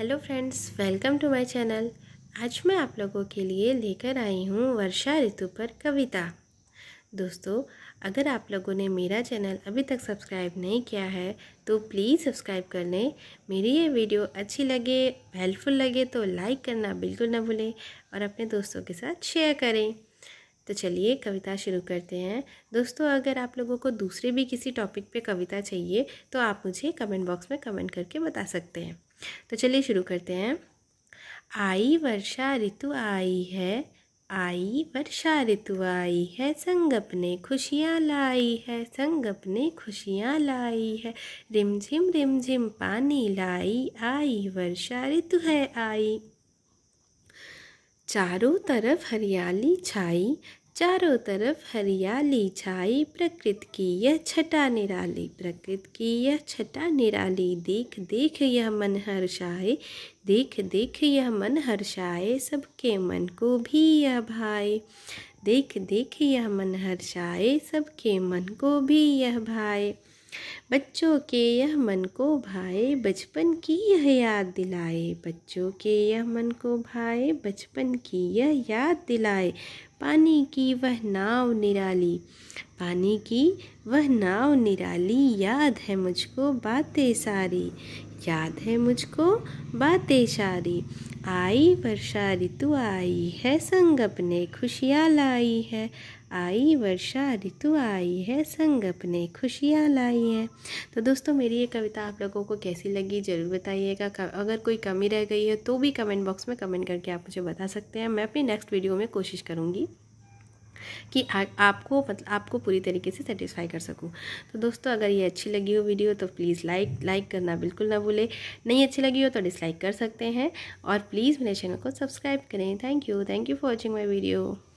hello friends welcome to my channel आज मैं आप लोगों के लिए लेकर आई हूँ वर्षा ऋतु पर कविता दोस्तों अगर आप लोगों ने मेरा चैनल अभी तक सब्सक्राइब नहीं किया है तो प्लीज़ सब्सक्राइब कर लें मेरी ये वीडियो अच्छी लगे हेल्पफुल लगे तो लाइक करना बिल्कुल ना भूलें और अपने दोस्तों के साथ शेयर करें तो चलिए कविता शुरू करते हैं दोस्तों अगर आप लोगों को दूसरे भी किसी टॉपिक पे कविता चाहिए तो आप मुझे कमेंट बॉक्स में कमेंट करके बता सकते हैं तो चलिए शुरू करते हैं आई वर्षा ऋतु आई है आई वर्षा ऋतु आई है संग अपने खुशियाँ लाई है संग अपने खुशियाँ लाई है रिमझिम रिमझिम पानी लाई आई वर्षा ऋतु है आई चारों तरफ हरियाली छाई चारों तरफ हरियाली छाई प्रकृति की यह छटा निराली प्रकृति की यह छटा निराली देख देख यह मन हर्षाए देख देख यह मन हर्षाए सबके मन को भी यह भाए देख देख यह मन हर्षाए सबके मन को भी यह भाए बच्चों के यह मन को भाए बचपन की यह याद दिलाए बच्चों के यह मन को भाए बचपन की यह याद दिलाए पानी की वह नाव निराली पानी की वह नाव निराली याद है मुझको बातें सारी याद है मुझको बातें सारी आई वर्षा ऋतु आई है संग अपने खुशियाँ लाई है आई वर्षा ऋतु आई है संग अपने खुशियाँ लाई है तो दोस्तों मेरी ये कविता आप लोगों को कैसी लगी ज़रूर बताइएगा अगर कोई कमी रह गई है तो भी कमेंट बॉक्स में कमेंट करके आप मुझे बता सकते हैं मैं अपनी नेक्स्ट वीडियो में कोशिश करूँगी कि आ, आपको मतलब, आपको पूरी तरीके से सेटिस्फाई कर सकूँ तो दोस्तों अगर ये अच्छी लगी हो वीडियो तो प्लीज़ लाइक लाइक करना बिल्कुल ना भूले नहीं अच्छी लगी हो तो डिसलाइक कर सकते हैं और प्लीज़ मेरे चैनल को सब्सक्राइब करें thank you thank you for watching my video